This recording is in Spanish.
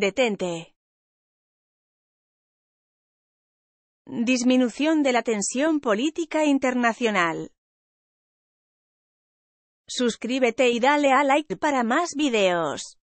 Detente. Disminución de la tensión política internacional. Suscríbete y dale a like para más videos.